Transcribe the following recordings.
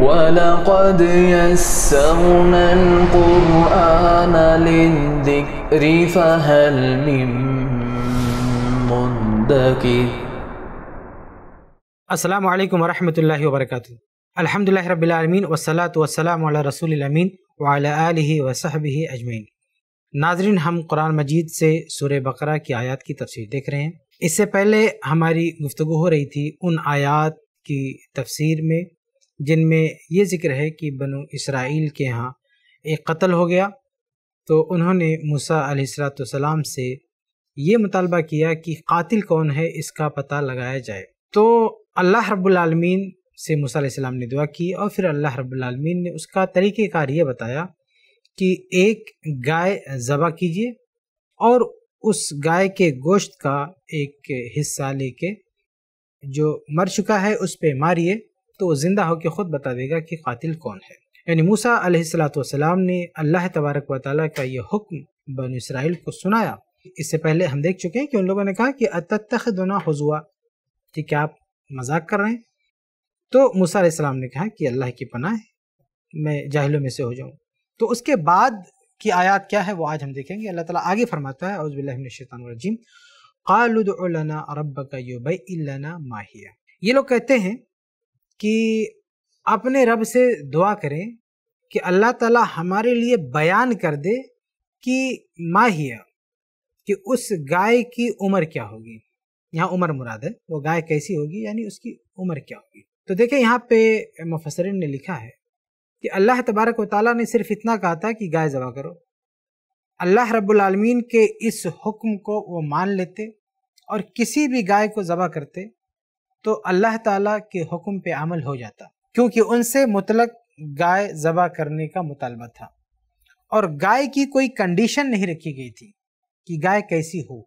ولقد يسرنا القرآن للذكر فهل من مدكر السلام عليكم ورحمة الله وبركاته الحمد لله رب العالمين والصلاة والسلام على رسول الأمين وعلى آله وصحبه أجمعين नाजरीन हम कुरान मजीद से सूर्य बकरा की आयत की तफसीर देख रहे हैं इससे पहले हमारी गुफ्तु हो रही थी उन आयत की तफसीर में जिनमें ये ज़िक्र है कि बनु इसराइल के यहाँ एक कत्ल हो गया तो उन्होंने मूसा सलाम से ये मुतालबा किया कि कातिल कौन है इसका पता लगाया जाए तो अल्लाह रब्लमीन से मूसा ने दुआ की और फिर अल्लाह रब्लमीन ने उसका तरीक़ेकार ये बताया कि एक गाय ज़बा कीजिए और उस गाय के गोश्त का एक हिस्सा लेके जो मर चुका है उस पर मारिए तो वो ज़िंदा होकर ख़ुद बता देगा कि कातिल कौन है यानी मूसा अलैहिस्सलाम ने अल्लाह तबारक व ताली का ये हुक्म बन इसराइल को सुनाया इससे पहले हम देख चुके हैं कि उन लोगों ने कहा कि अतः दोना हजुआ कि क्या आप मजाक कर रहे हैं तो मूसा अलैहिस्सलाम ने कहा कि अल्लाह की पनाह मैं जाहिलों में से हो जाऊँ तो उसके बाद की आयात क्या है वो आज हम देखेंगे अल्लाह ताला आगे फरमाता है अज़बिल्लाशैतानरजीम कालुदना रब का यो बना माहिया ये लोग कहते हैं कि अपने रब से दुआ करें कि अल्लाह ताला हमारे लिए बयान कर दे कि माहिया कि उस गाय की उम्र क्या होगी यहाँ उम्र मुराद है वो गाय कैसी होगी यानी उसकी उम्र क्या होगी तो देखिए यहाँ पे मुफसरिन ने लिखा है कि अल्लाह तबारक वाली ने सिर्फ इतना कहा था कि गाय जबा करो अल्लाह रब्लमीन के इस हुक्म को वो मान लेते और किसी भी गाय को जबा करते तो अल्लाह ताला के हुक्म पे अमल हो जाता क्योंकि उनसे मुतलक गाय ज़बा करने का मुतालबा था और गाय की कोई कंडीशन नहीं रखी गई थी कि गाय कैसी हो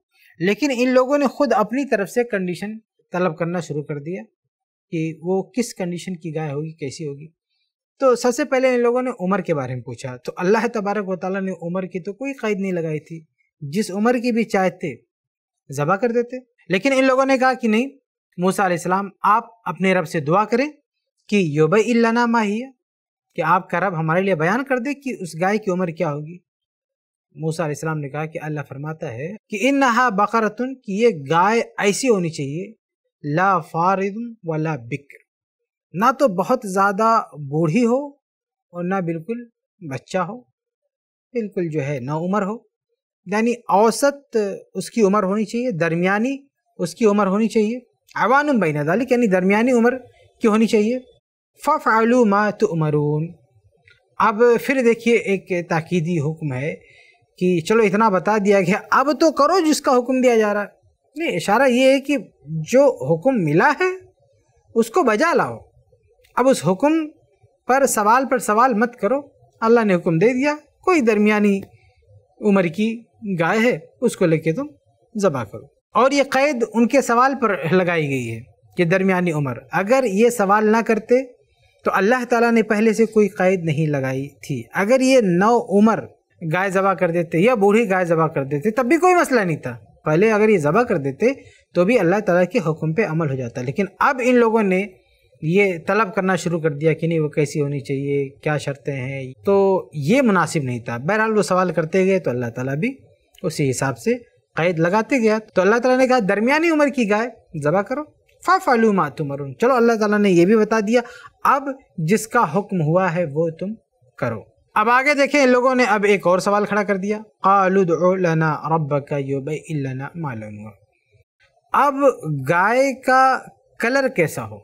लेकिन इन लोगों ने खुद अपनी तरफ से कंडीशन तलब करना शुरू कर दिया कि वो किस कंडीशन की गाय होगी कैसी होगी तो सबसे पहले इन लोगों ने उम्र के बारे में पूछा तो अल्लाह तबारक व ने उम्र की तो कोई कैद नहीं लगाई थी जिस उम्र की भी चाहते ज़बा कर देते लेकिन इन लोगों ने कहा कि नहीं मूसा आसमाम आप अपने रब से दुआ करें कि योब इलाना माहिया कि आपका रब हमारे लिए बयान कर दे कि उस गाय की उम्र क्या होगी मूसा आसमाम ने कहा कि अल्लाह फरमाता है कि इन नहा बकरतन कि ये गाय ऐसी होनी चाहिए ला फारिदन व ला बिक्र ना तो बहुत ज़्यादा बूढ़ी हो और ना बिल्कुल बच्चा हो बिल्कुल जो है ना उम्र हो यानी औसत उसकी उम्र होनी चाहिए दरमियानी उसकी उम्र होनी चाहिए अवान बैन दालिक यानी दरमिया उम्र की होनी चाहिए फ़ आलू मा तो उमरून अब फिर देखिए एक ताकीदी हुक्म है कि चलो इतना बता दिया गया अब तो करो जिसका हुक्म दिया जा रहा है नहीं इशारा ये है कि जो हुक्म मिला है उसको बजा लाओ अब उस हुक्म पर सवाल पर सवाल मत करो अल्लाह ने हुक्म दे दिया कोई दरमिया उम्र की गाय है उसको लेके तुम जबा करो और ये कैद उनके सवाल पर लगाई गई है कि दरमियानी उम्र अगर ये सवाल ना करते तो अल्लाह ताला ने पहले से कोई कैद नहीं लगाई थी अगर ये नौ उम्र गाय जबा कर देते या बूढ़ी गाय जबा कर देते तब भी कोई मसला नहीं था पहले अगर ये जबा कर देते तो भी अल्लाह ताला के हुक्म पे अमल हो जाता लेकिन अब इन लोगों ने ये तलब करना शुरू कर दिया कि नहीं वो कैसी होनी चाहिए क्या शर्तें हैं तो ये मुनासिब नहीं था बहरहाल वो सवाल करते गए तो अल्लाह ताला भी उसी हिसाब से कैद लगाते गया तो अल्लाह ताला ने कहा दरमियानी उम्र की गाय जबा करो फ़ा फालू मातुमरून चलो अल्लाह ताला ने यह भी बता दिया अब जिसका हुक्म हुआ है वो तुम करो अब आगे देखें लोगों ने अब एक और सवाल खड़ा कर दिया कालुदना रब का योबना मालूम अब गाय का कलर कैसा हो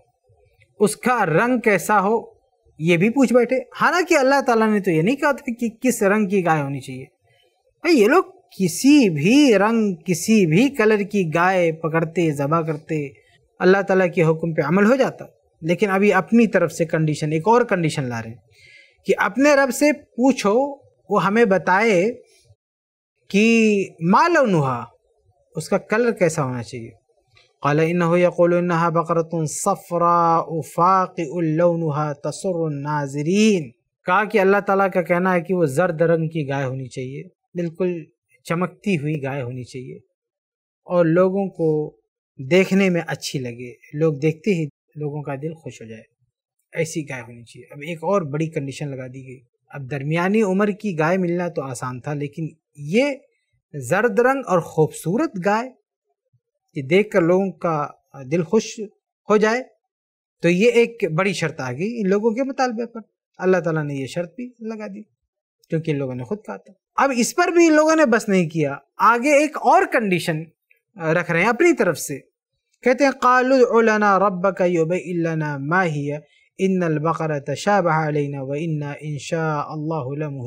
उसका रंग कैसा हो ये भी पूछ बैठे हालांकि अल्लाह ताला ने तो ये नहीं कहा था कि किस रंग की गाय होनी चाहिए भाई ये लोग किसी भी रंग किसी भी कलर की गाय पकड़ते ज़बा करते अल्लाह ताला के हुक्म पे अमल हो जाता लेकिन अभी अपनी तरफ से कंडीशन एक और कंडीशन ला रहे कि अपने रब से पूछो वो हमें बताए कि माल नुहा उसका कलर कैसा होना चाहिए انها بقره صفراء बकरत لونها تسر الناظرين कहा कि अल्लाह ताला का कहना है कि वो जर्द रंग की गाय होनी चाहिए बिल्कुल चमकती हुई गाय होनी चाहिए और लोगों को देखने में अच्छी लगे लोग देखते ही लोगों का दिल खुश हो जाए ऐसी गाय होनी चाहिए अब एक और बड़ी कंडीशन लगा दी गई अब दरमियानी उम्र की गाय मिलना तो आसान था लेकिन ये जर्द रंग और ख़ूबसूरत गाय ये देख कर लोगों का दिल खुश हो जाए तो ये एक बड़ी शर्त आ गई इन लोगों के मुतालबे पर अल्लाह ताला ने ये शर्त भी लगा दी क्योंकि इन लोगों ने खुद कहा था अब इस पर भी इन लोगों ने बस नहीं किया आगे एक और कंडीशन रख रहे हैं अपनी तरफ से कहते हैं कालना रब का माहिया इन बकर इनशादून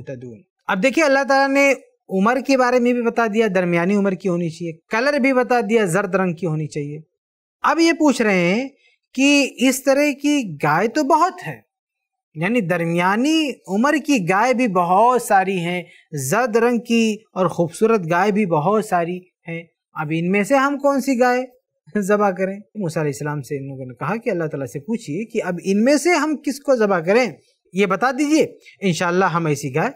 अब देखिए अल्लाह ताला ने उम्र के बारे में भी बता दिया दरमियानी उम्र की होनी चाहिए कलर भी बता दिया जर्द रंग की होनी चाहिए अब ये पूछ रहे हैं कि इस तरह की गाय तो बहुत है यानी दरमियानी उम्र की गाय भी बहुत सारी हैं जद रंग की और ख़ूबसूरत गाय भी बहुत सारी हैं अब इनमें से हम कौन सी गाय ज़बा करें मूसा इस्लाम से इन लोगों ने कहा कि अल्लाह तला से पूछिए कि अब इनमें से हम किसको ज़बा करें ये बता दीजिए इन हम ऐसी गाय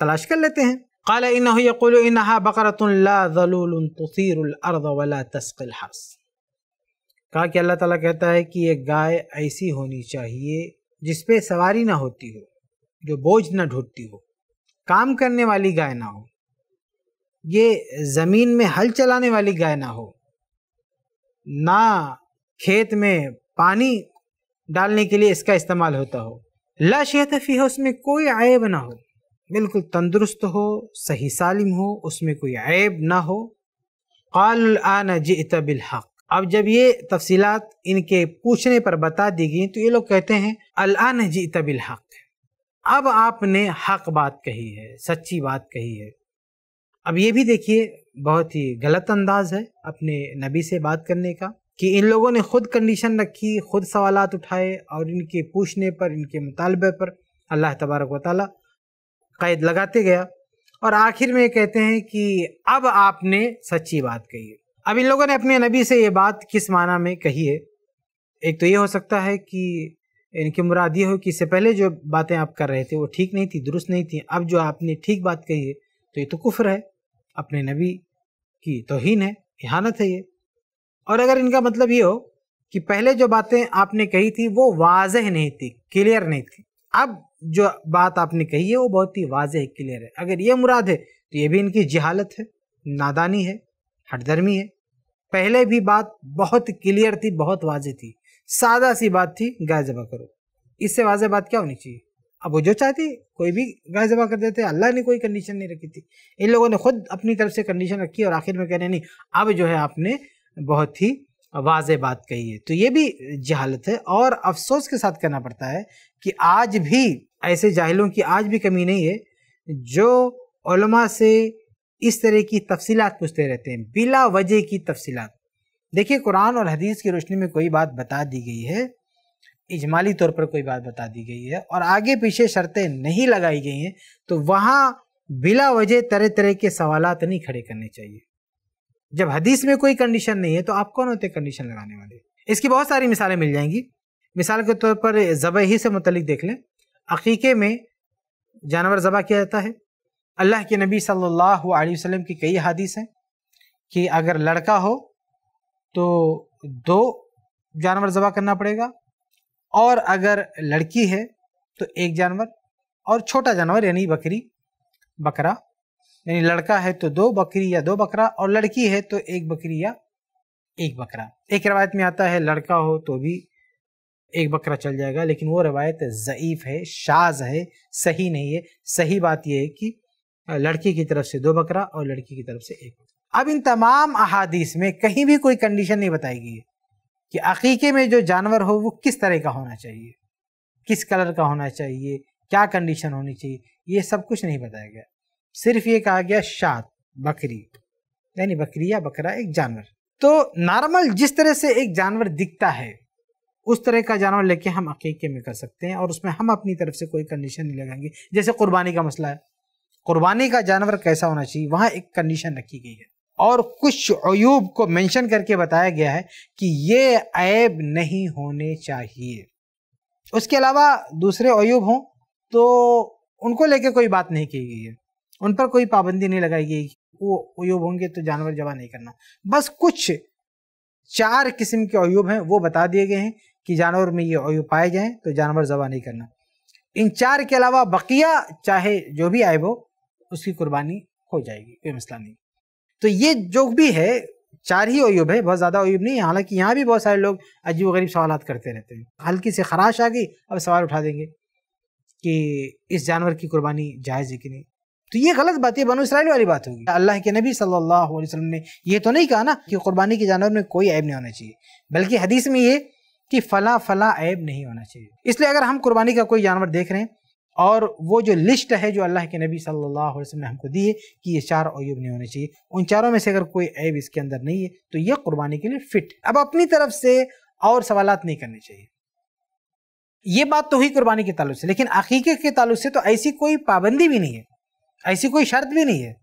तलाश कर लेते हैं काला तस्किल हर्स कहा कि अल्लाह ताला कहता है कि ये गाय ऐसी होनी चाहिए जिसपे सवारी ना होती हो जो बोझ ना ढूंढती हो काम करने वाली गाय ना हो ये ज़मीन में हल चलाने वाली गाय ना हो ना खेत में पानी डालने के लिए इसका इस्तेमाल होता हो ला हो उसमें कोई आयब ना हो बिल्कुल तंदुरुस्त हो सही सालिम हो उसमें कोई आयब ना हो काल आना जित बिलहक अब जब ये तफसीलात इनके पूछने पर बता दी गई तो ये लोग कहते हैं ने जी तबिल हक अब आपने हक बात कही है सच्ची बात कही है अब ये भी देखिए बहुत ही गलत अंदाज है अपने नबी से बात करने का कि इन लोगों ने खुद कंडीशन रखी खुद सवाल उठाए और इनके पूछने पर इनके मुतालबे पर अल्लाह तबारक वाली कैद लगाते गया और आखिर में कहते हैं कि अब आपने सच्ची बात कही अब इन लोगों ने अपने नबी से ये बात किस माना में कही है एक तो ये हो सकता है कि इनकी मुराद ये हो कि इससे पहले जो बातें आप कर रहे थे वो ठीक नहीं थी दुरुस्त नहीं थी अब जो आपने ठीक बात कही है तो ये तो कुफ्र है अपने नबी की तोहन है इहानत है ये और अगर इनका मतलब ये हो कि पहले जो बातें आपने कही थी वो वाज नहीं थी क्लियर नहीं थी अब जो बात आपने कही है वो बहुत ही वाज क्लियर है अगर ये मुराद है तो ये भी इनकी जहालत है नादानी है हटदर्मी है पहले भी बात बहुत क्लियर थी बहुत वाजे थी सादा सी बात थी गाय जमा करो इससे वाजे बात क्या होनी चाहिए अब वो जो चाहती कोई भी गाय जमा कर देते अल्लाह ने कोई कंडीशन नहीं रखी थी इन लोगों ने खुद अपनी तरफ से कंडीशन रखी और आखिर में कह रहे नहीं अब जो है आपने बहुत ही वाज बात कही है तो ये भी जहालत है और अफसोस के साथ कहना पड़ता है कि आज भी ऐसे जाहिलों की आज भी कमी नहीं है जो से इस तरह की तफसीत पूछते रहते हैं बिला वजह की तफसीत देखिए कुरान और हदीस की रोशनी में कोई बात बता दी गई है इजमाली तौर पर कोई बात बता दी गई है और आगे पीछे शर्तें नहीं लगाई गई हैं तो वहाँ बिला वजह तरह तरह के सवालत नहीं खड़े करने चाहिए जब हदीस में कोई कंडीशन नहीं है तो आप कौन होते कंडीशन लगाने वाले इसकी बहुत सारी मिसालें मिल जाएंगी मिसाल के तौर पर ही से मुतलिक देख लें अकीके में जानवर ज़बह किया जाता है अल्लाह के नबी सल्लल्लाहु अलैहि वसल्लम की कई हदीस हैं कि अगर लड़का हो तो दो जानवर ज़बा करना पड़ेगा और अगर लड़की है तो एक जानवर और छोटा जानवर यानी बकरी बकरा यानी लड़का है तो दो बकरी या दो बकरा और लड़की है तो एक बकरी या एक बकरा एक रवायत में आता है लड़का हो तो भी एक बकरा चल जाएगा लेकिन वो रवायत ज़यीफ़ है शाज है सही नहीं है सही बात यह है कि लड़की की तरफ से दो बकरा और लड़की की तरफ से एक अब इन तमाम अहादीस में कहीं भी कोई कंडीशन नहीं बताई गई है कि अकीके में जो जानवर हो वो किस तरह का होना चाहिए किस कलर का होना चाहिए क्या कंडीशन होनी चाहिए ये सब कुछ नहीं बताया गया सिर्फ ये कहा गया शात बकरी यानी बकरी या बकरा एक जानवर तो नॉर्मल जिस तरह से एक जानवर दिखता है उस तरह का जानवर लेके हम अकीके में कर सकते हैं और उसमें हम अपनी तरफ से कोई कंडीशन नहीं लगाएंगे जैसे कुर्बानी का मसला है कुर्बानी का जानवर कैसा होना चाहिए वहाँ एक कंडीशन रखी गई है और कुछ अयूब को मेंशन करके बताया गया है कि ये ऐब नहीं होने चाहिए उसके अलावा दूसरे अयूब हों तो उनको लेके कोई बात नहीं की गई है उन पर कोई पाबंदी नहीं लगाई गई वो अयूब होंगे तो जानवर जमा नहीं करना बस कुछ चार किस्म के अयूब हैं वो बता दिए गए हैं कि जानवर में ये अयूब पाए जाएँ तो जानवर जमा नहीं करना इन चार के अलावा बकिया चाहे जो भी आए हो उसकी कुर्बानी हो जाएगी कोई मसला नहीं तो ये जो भी है चार ही अयुब है बहुत ज़्यादा अयुब नहीं है हालांकि यहाँ भी बहुत सारे लोग अजीब गरीब सवाल करते रहते हैं हल्की से खराश आ गई अब सवाल उठा देंगे कि इस जानवर की कुर्बानी जायज़ है कि नहीं तो ये गलत बात है बनो इसराइल वाली बात होगी अल्लाह के नबी सल्लल्लाहु अलैहि वसल्लम ने ये तो नहीं कहा ना कि कुर्बानी के जानवर में कोई ऐब नहीं होना चाहिए बल्कि हदीस में ये कि फ़ला फ़ला ऐब नहीं होना चाहिए इसलिए अगर हम कुर्बानी का कोई जानवर देख रहे हैं और वो जो लिस्ट है जो अल्लाह के नबी सल्लल्लाहु अलैहि वसल्लम ने हमको दी है कि ये चार अयुब नहीं होने चाहिए उन चारों में से अगर कोई ऐब इसके अंदर नहीं है तो यह कुर्बानी के लिए फिट अब अपनी तरफ से और सवाल नहीं करने चाहिए ये बात तो हुई कुर्बानी के ताल्लुक से लेकिन अकीके के ताल्लुक से तो ऐसी कोई पाबंदी भी नहीं है ऐसी कोई शर्त भी नहीं है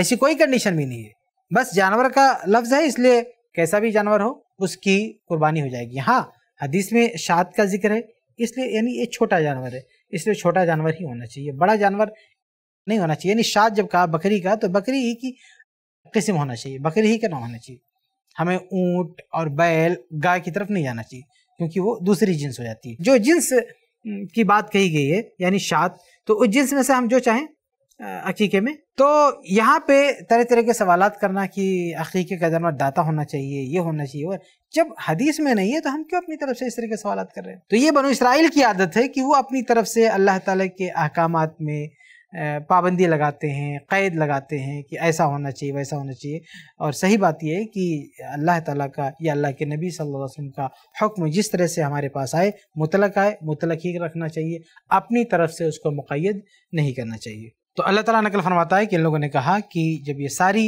ऐसी कोई कंडीशन भी नहीं है बस जानवर का लफ्ज़ है इसलिए कैसा भी जानवर हो उसकी कुर्बानी हो जाएगी हाँ हदीस में शाद का जिक्र है इसलिए यानी ये छोटा जानवर है इसलिए छोटा जानवर ही होना चाहिए बड़ा जानवर नहीं होना चाहिए यानी शाद जब कहा बकरी का तो बकरी ही की किस्म होना चाहिए बकरी ही का ना होना चाहिए हमें ऊँट और बैल गाय की तरफ नहीं जाना चाहिए क्योंकि वो दूसरी जिन्स हो जाती है जो जिन्स की बात कही गई है यानी शाद तो उस जिन्स में से हम जो चाहें अकीके में तो यहाँ पे तरह तरह के सवाल करना कि अकीके का जानवर दाता होना चाहिए ये होना चाहिए और जब हदीस में नहीं है तो हम क्यों अपनी तरफ से इस तरह के सवाल कर रहे हैं तो ये बनो इसराइल की आदत है कि वो अपनी तरफ से अल्लाह ताला के अहकाम में पाबंदी लगाते हैं क़ैद लगाते हैं कि ऐसा होना चाहिए वैसा होना चाहिए और सही बात यह है कि अल्लाह ताला का या अल्लाह के नबी सल्लल्लाहु अलैहि वसल्लम का हुक्म जिस तरह से हमारे पास आए मुतलक आए मुतलक ही रखना चाहिए अपनी तरफ से उसको मुक़ैद नहीं करना चाहिए तो अल्लाह ताला नकल फरमाता है कि इन लोगों ने कहा कि जब ये सारी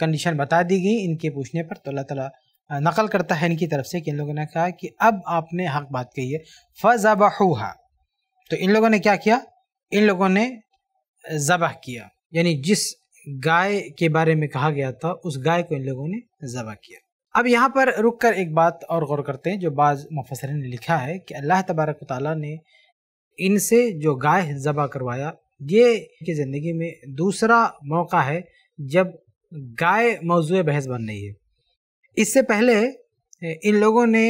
कंडीशन बता दी गई इनके पूछने पर तो अल्लाह ताला नकल करता है इनकी तरफ से कि इन लोगों ने कहा कि अब आपने हक बात कही है फ़बा तो इन लोगों ने क्या किया इन लोगों ने ज़बह किया यानी जिस गाय के बारे में कहा गया था उस गाय को इन लोगों ने ज़बह किया अब यहाँ पर रुक कर एक बात और गौर करते हैं जो बाज़ मुफसर ने लिखा है कि अल्लाह तबारक ताली ने इनसे जो गाय ज़बह करवाया ये की ज़िंदगी में दूसरा मौका है जब गाय मौजू बहस बन रही है इससे पहले इन लोगों ने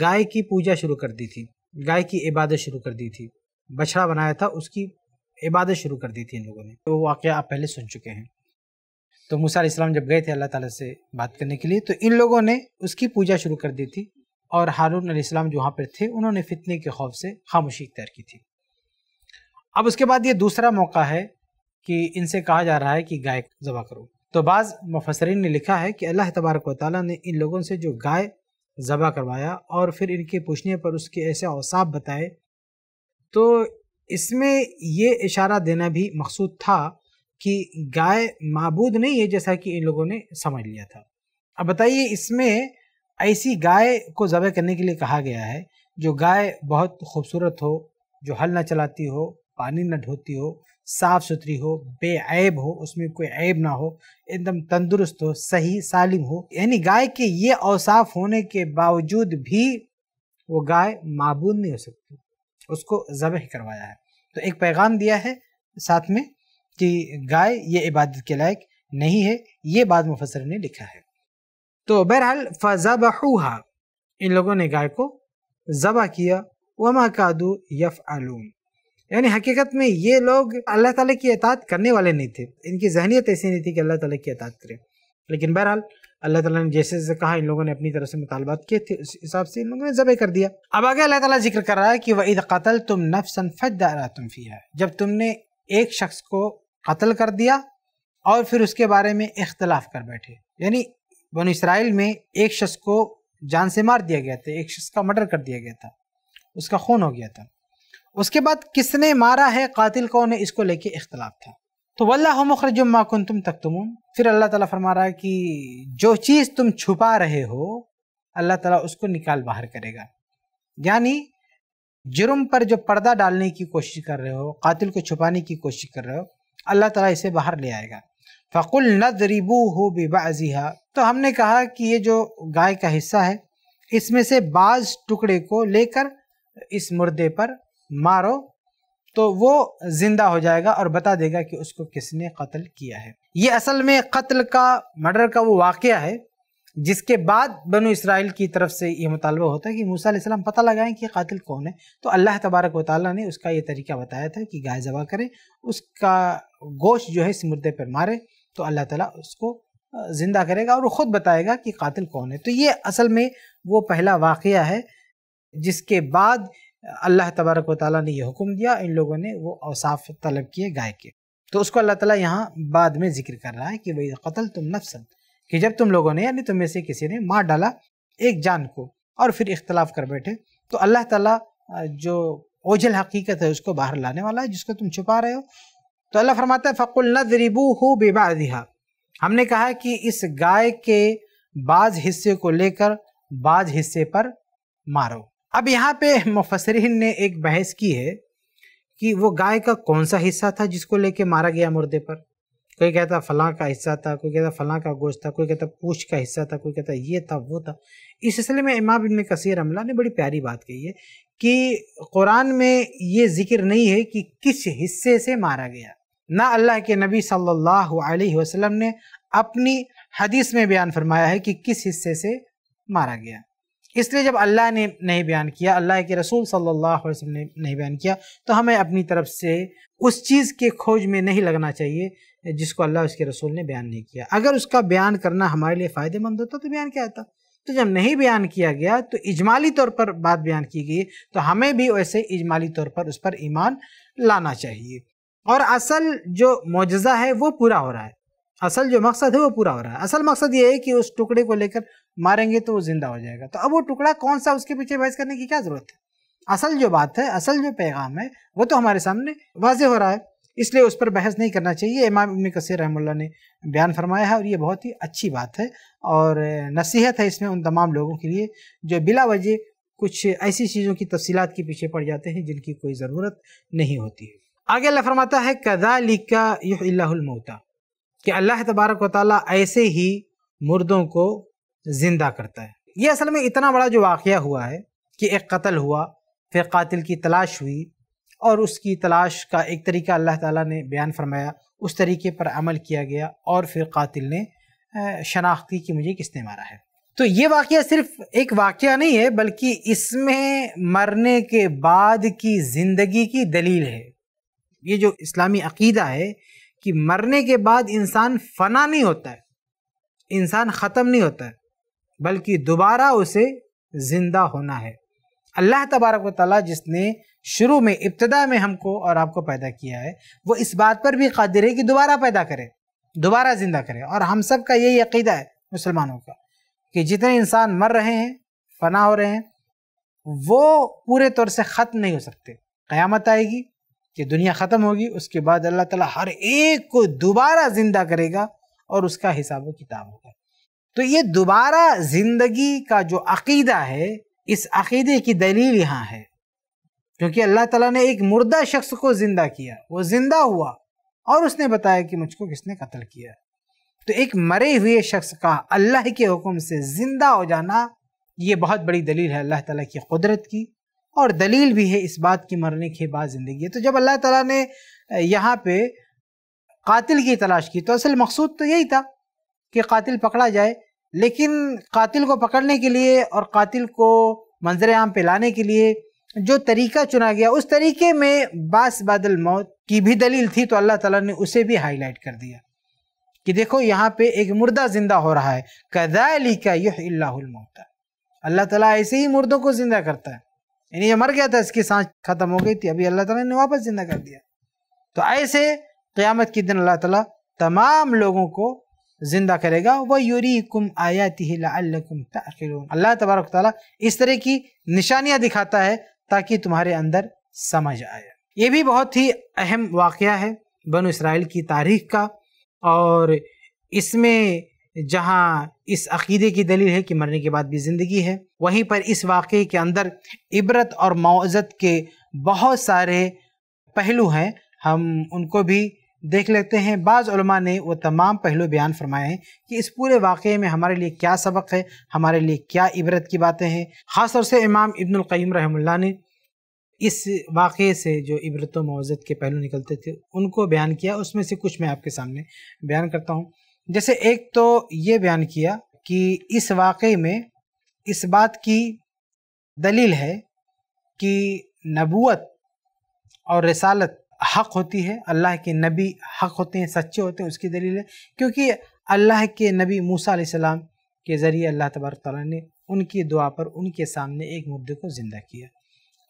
गाय की पूजा शुरू कर दी थी गाय की इबादत शुरू कर दी थी बछड़ा बनाया था उसकी इबादत शुरू कर दी थी इन लोगों ने तो वाक़ आप पहले सुन चुके हैं तो मूसा इस्लाम जब गए थे अल्लाह ताला से बात करने के लिए तो इन लोगों ने उसकी पूजा शुरू कर दी थी और हारून इस्लाम जो वहाँ पर थे उन्होंने फितने के खौफ से खामोशी इख्तियार की थी अब उसके बाद ये दूसरा मौका है कि इनसे कहा जा रहा है कि गाय जबा करो तो बाज़ मुफसरीन ने लिखा है कि अल्लाह तबारक वाली ने इन लोगों से जो गाय ज़बा करवाया और फिर इनके पूछने पर उसके ऐसे औसाब बताए तो इसमें ये इशारा देना भी मकसूद था कि गाय मबूद नहीं है जैसा कि इन लोगों ने समझ लिया था अब बताइए इसमें ऐसी गाय को ज़बह करने के लिए कहा गया है जो गाय बहुत खूबसूरत हो जो हल ना चलाती हो पानी न ढोती हो साफ़ सुथरी हो बेऐब हो उसमें कोई ऐब ना हो एकदम तंदुरुस्त हो सही सालिम हो यानी गाय के ये अवसाफ होने के बावजूद भी वो गाय माबूद नहीं हो सकती उसको ज़बह करवाया है तो एक पैगाम दिया है साथ में कि गाय ये इबादत के लायक नहीं है ये बात मुफसर ने लिखा है तो बहरहाल फ़ाबहूहा इन लोगों ने गाय को ज़बा किया वमा कादू यफ़ आलूम यानी हकीकत में ये लोग अल्लाह ताला की अतात करने वाले नहीं थे इनकी जहनीत ऐसी नहीं थी कि अल्लाह ताला की अतात करें लेकिन बहरहाल अल्लाह ताला ने जैसे जैसे कहा इन लोगों ने अपनी तरफ से मुतालबात किए थे उस हिसाब से इन लोगों ने जबे कर दिया अब आगे अल्लाह ताला जिक्र कर रहा है कि वह कतल तुम नफसन फदारा तुम फिया जब तुमने एक शख्स को कत्ल कर दिया और फिर उसके बारे में इख्तलाफ कर बैठे यानी बन इसराइल में एक शख्स को जान से मार दिया गया था एक शख्स का मर्डर कर दिया गया था उसका खून हो गया था उसके बाद किसने मारा है कातिल कौन है इसको लेके इख्तलाफ था तो वल्ला मखरज माकुन तुम तक तुम फिर अल्लाह ताला फरमा रहा है कि जो चीज़ तुम छुपा रहे हो अल्लाह ताला उसको निकाल बाहर करेगा यानी जुर्म पर जो पर्दा डालने की कोशिश कर रहे हो कातिल को छुपाने की कोशिश कर रहे हो अल्लाह ताला इसे बाहर ले आएगा फ़कुल नदरीबू हो बेबाजीहा तो हमने कहा कि ये जो गाय का हिस्सा है इसमें से बाज टुकड़े को लेकर इस मुर्दे पर मारो तो वो जिंदा हो जाएगा और बता देगा कि उसको किसने कत्ल किया है ये असल में कत्ल का मर्डर का वो वाक़ है जिसके बाद बनु इसराइल की तरफ से ये मुतालबा होता है कि मूसा पता लगाएं कि कातिल कौन है तो अल्लाह तबारक वाली ने उसका ये तरीका बताया था कि गाय जबा करें उसका गोश्त जो है इस मुर्दे पर मारे तो अल्लाह ताला उसको ज़िंदा करेगा और ख़ुद बताएगा कि कातिल कौन है तो ये असल में वो पहला वाक़ है जिसके बाद अल्लाह तबारक व ताली ने यह हुक्म दिया इन लोगों ने वो अवसाफ तलब किए गाय के तो उसको अल्लाह ताला यहाँ बाद में जिक्र कर रहा है कि वही कतल तुम नफसन कि जब तुम लोगों ने यानी तुम में से किसी ने मार डाला एक जान को और फिर इख्तलाफ कर बैठे तो अल्लाह ताला जो ओझल हकीकत है उसको बाहर लाने वाला है जिसको तुम छुपा रहे हो तो अल्लाह फरमाता है फ़कुल नदरिबू हो बेबादिहा हमने कहा कि इस गाय के बाज हिस्से को लेकर बाज हिस्से पर मारो अब यहाँ पे मुफसरिन ने एक बहस की है कि वो गाय का कौन सा हिस्सा था जिसको लेके मारा गया मुर्दे पर कोई कहता फलां का हिस्सा था कोई कहता फलां का गोश्त था कोई कहता पूछ का हिस्सा था कोई कहता ये था वो था इस सिलसिले में इमाम इबन कसीर अमला ने बड़ी प्यारी बात कही है कि कुरान में ये जिक्र नहीं है कि किस हिस्से से मारा गया ना अल्लाह के नबी सल्लल्लाहु अलैहि वसल्लम ने अपनी हदीस में बयान फरमाया है कि किस हिस्से से मारा गया इसलिए जब अल्लाह ने नहीं बयान किया अल्लाह के रसूल सल्लल्लाहु अलैहि वसल्लम ने नहीं बयान किया तो हमें अपनी तरफ से उस चीज़ के खोज में नहीं लगना चाहिए जिसको अल्लाह उसके रसूल ने बयान नहीं किया अगर उसका बयान करना हमारे लिए फ़ायदेमंद होता तो बयान क्या आता तो जब नहीं बयान किया गया तो इजमाली तौर पर बात बयान की गई तो हमें भी वैसे इजमाली तौर पर उस पर ईमान लाना चाहिए और असल जो मुजज़ा है वो पूरा हो रहा है असल जो मकसद है वो पूरा हो रहा है असल मकसद ये है कि उस टुकड़े को लेकर मारेंगे तो वो जिंदा हो जाएगा तो अब वो टुकड़ा कौन सा उसके पीछे बहस करने की क्या ज़रूरत है असल जो बात है असल जो पैगाम है वो तो हमारे सामने वाजे हो रहा है इसलिए उस पर बहस नहीं करना चाहिए इमाम इबन कसर रहमुल्ला ने बयान फरमाया है और ये बहुत ही अच्छी बात है और नसीहत है इसमें उन तमाम लोगों के लिए जो बिला वजह कुछ ऐसी चीज़ों की तफसीत के पीछे पड़ जाते हैं जिनकी कोई ज़रूरत नहीं होती आगे अल्लाह फरमाता है कदा लिका युहमौता कि अल्लाह तबारक वाली ऐसे ही मुर्दों को ज़िंदा करता है ये असल में इतना बड़ा जो वाक़ हुआ है कि एक कत्ल हुआ फिर कातिल की तलाश हुई और उसकी तलाश का एक तरीका अल्लाह ताला ने बयान फरमाया उस तरीके पर अमल किया गया और फिर कातिल ने शनाख्ती कि मुझे किसने मारा है तो ये वाक़ सिर्फ एक वाक़ नहीं है बल्कि इसमें मरने के बाद की ज़िंदगी की दलील है ये जो इस्लामी अकीदा है कि मरने के बाद इंसान फना नहीं होता है इंसान ख़त्म नहीं होता है बल्कि दोबारा उसे ज़िंदा होना है अल्लाह तबारक वाली जिसने शुरू में इब्तदा में हमको और आपको पैदा किया है वो इस बात पर भी कादिर है कि दोबारा पैदा करे दोबारा ज़िंदा करे और हम सब का यही अकीदा है मुसलमानों का कि जितने इंसान मर रहे हैं फना हो रहे हैं वो पूरे तौर से ख़त्म नहीं हो सकते क़यामत आएगी कि दुनिया ख़त्म होगी उसके बाद अल्लाह ताला हर एक को दोबारा ज़िंदा करेगा और उसका हिसाब किताब होगा तो ये दोबारा ज़िंदगी का जो अकीदा है इस अकीदे की दलील यहाँ है क्योंकि अल्लाह ताला ने एक मुर्दा शख्स को ज़िंदा किया वो ज़िंदा हुआ और उसने बताया कि मुझको किसने कत्ल किया तो एक मरे हुए शख्स का अल्लाह के हुक्म से ज़िंदा हो जाना ये बहुत बड़ी दलील है अल्लाह ताला की कुदरत की और दलील भी है इस बात की मरने के बाद ज़िंदगी है तो जब अल्लाह तला ने यहाँ पे कातिल की तलाश की तो असल मकसूद तो यही था कि कातिल पकड़ा जाए लेकिन कातिल को पकड़ने के लिए और कातिल को मंजर आम पे लाने के लिए जो तरीका चुना गया उस तरीके में बास बादल मौत की भी दलील थी तो अल्लाह ताला ने उसे भी हाईलाइट कर दिया कि देखो यहाँ पे एक मुर्दा जिंदा हो रहा है कदाली का यह युहमौता अल्लाह ताला ऐसे ही मुर्दों को जिंदा करता है यानी ये मर गया था इसकी सांस खत्म हो गई थी अभी अल्लाह ताला ने वापस जिंदा कर दिया तो ऐसे क्यामत के दिन अल्लाह ताला तमाम लोगों को जिंदा करेगा वह यूरी कुम आयाती अल्लाह तबारक इस तरह की निशानियां दिखाता है ताकि तुम्हारे अंदर समझ आए ये भी बहुत ही अहम वाक़ है बन इसराइल की तारीख का और इसमें जहाँ इस अकीदे की दलील है कि मरने के बाद भी ज़िंदगी है वहीं पर इस वाक़े के अंदर इबरत और मोजत के बहुत सारे पहलू हैं हम उनको भी देख लेते हैं बाज़ ने वो तमाम पहलू बयान फरमाए हैं कि इस पूरे वाक़े में हमारे लिए क्या सबक है हमारे लिए क्या इबरत की बातें हैं ख़ास तौर से इमाम इब्नकईम रहमुल्ला ने इस वाक़े से जो इबरत मौज़त के पहलू निकलते थे उनको बयान किया उसमें से कुछ मैं आपके सामने बयान करता हूँ जैसे एक तो ये बयान किया कि इस वाक़े में इस बात की दलील है कि नबूत और रसालत हक होती है अल्लाह के नबी हक होते हैं सच्चे होते हैं उसकी दलील है क्योंकि अल्लाह के नबी मूसा सलाम के ज़रिए अल्लाह तबारक ने उनकी दुआ पर उनके सामने एक मुद्दे को ज़िंदा किया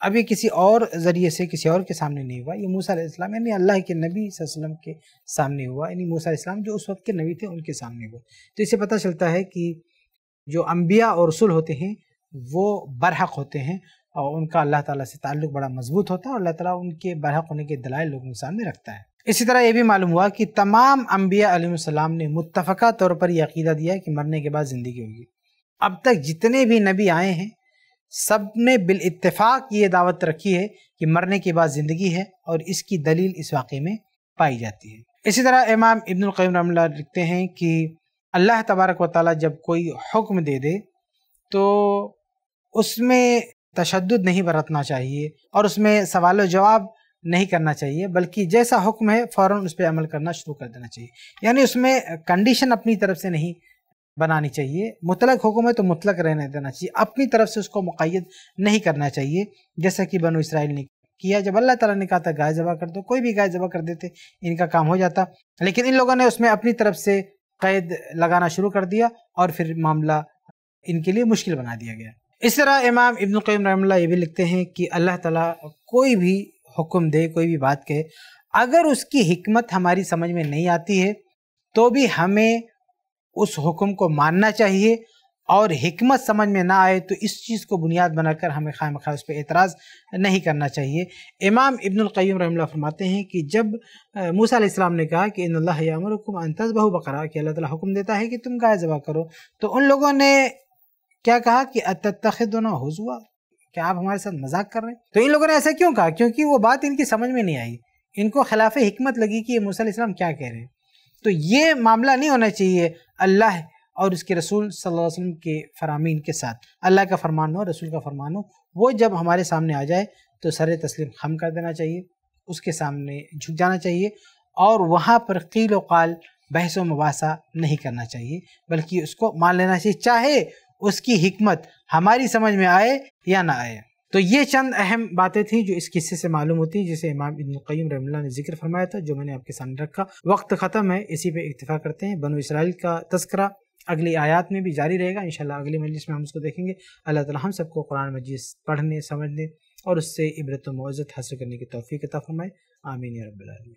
अब ये किसी और ज़रिए से किसी और के सामने नहीं हुआ ये मूसा इस्लाम यानी अल्लाह के नबी वसल्लम के सामने हुआ यानी मूसा इस्लाम जो उस वक्त के नबी थे उनके सामने हुआ तो इससे पता चलता है कि जो अम्बिया और रसुल होते हैं वो बरहक होते हैं और उनका अल्लाह ताला से ताल्लुक बड़ा मजबूत होता है और अल्लाह ताला उनके बरहक होने के दलाल लोगों के सामने रखता है इसी तरह यह भी मालूम हुआ कि तमाम अम्बिया ने मुतफ़ा तौर पर यह अकीदा दिया कि मरने के बाद ज़िंदगी होगी अब तक जितने भी नबी आए हैं सब ने बिलतफ़ाक़ ये दावत रखी है कि मरने के बाद ज़िंदगी है और इसकी दलील इस वाक़े में पाई जाती है इसी तरह इमाम इब्नकैम रमला लिखते हैं कि अल्लाह तबारक व ताली जब कोई हुक्म दे दे तो उसमें तशद नहीं बरतना चाहिए और उसमें सवाल जवाब नहीं करना चाहिए बल्कि जैसा हुक्म है फ़ौर उस पर अमल करना शुरू कर देना चाहिए यानी उसमें कंडीशन अपनी तरफ से नहीं बनानी चाहिए मुतलक हुक्म है तो मुतलक रहने देना चाहिए अपनी तरफ से उसको मुकैद नहीं करना चाहिए जैसा कि बनो इसराइल ने किया जब अल्लाह ताला ने कहा था गाय जबा कर दो कोई भी गाय जबा कर देते इनका काम हो जाता लेकिन इन लोगों ने उसमें अपनी तरफ से कैद लगाना शुरू कर दिया और फिर मामला इनके लिए मुश्किल बना दिया गया इस तरह इमाम इब्न कईम रहमल्ला ये भी लिखते हैं कि अल्लाह ताला कोई भी हुक्म दे कोई भी बात कहे अगर उसकी हमत हमारी समझ में नहीं आती है तो भी हमें उस हुक्म को मानना चाहिए और हमत समझ में ना आए तो इस चीज़ को बुनियाद बनाकर हमें खाम खा उस पर एतराज़ नहीं करना चाहिए इमाम इब्नकैम रहमल्ला फरमाते हैं कि जब मूसा इस्लाम ने कहा कि इन अल्लाह यामरकुम अनतज़ बकरा कि अल्लाह ताला हुक्म देता है कि तुम गाय ज़बा करो तो उन लोगों ने क्या कहा कि अतना हजूआ क्या आप हमारे साथ मजाक कर रहे हैं तो इन लोगों ने ऐसा क्यों कहा क्योंकि वो बात इनकी समझ में नहीं आई इनको खिलाफ हमत लगी कि ये मूसा इस्लाम क्या कह रहे हैं तो ये मामला नहीं होना चाहिए अल्लाह और उसके रसूल सल्लल्लाहु अलैहि वसल्लम के फरामीन के साथ अल्लाह का फरमान हो रसूल का फरमान हो वो जब हमारे सामने आ जाए तो सर तस्लीम हम कर देना चाहिए उसके सामने झुक जाना चाहिए और वहाँ पर कील वाल बहस व मुबासा नहीं करना चाहिए बल्कि उसको मान लेना चाहिए चाहे उसकी हमत हमारी समझ में आए या ना आए तो ये चंद अहम बातें थी जो इस किस्से से मालूम होती है जिसे इमाम इबनकैम रमल्ला ने जिक्र फरमाया था जो मैंने आपके सामने रखा वक्त ख़त्म है इसी पे इतफा करते हैं बनो इसराइल का तस्करा अगली आयात में भी जारी रहेगा इन अगली मजलिस में हम उसको देखेंगे अल्लाह ताला हम सबको कुरान मजीद पढ़ने समझने और उससे इबरत मौजत हासिल करने की तोफ़ी कता फरमाए आमीन रबालमीन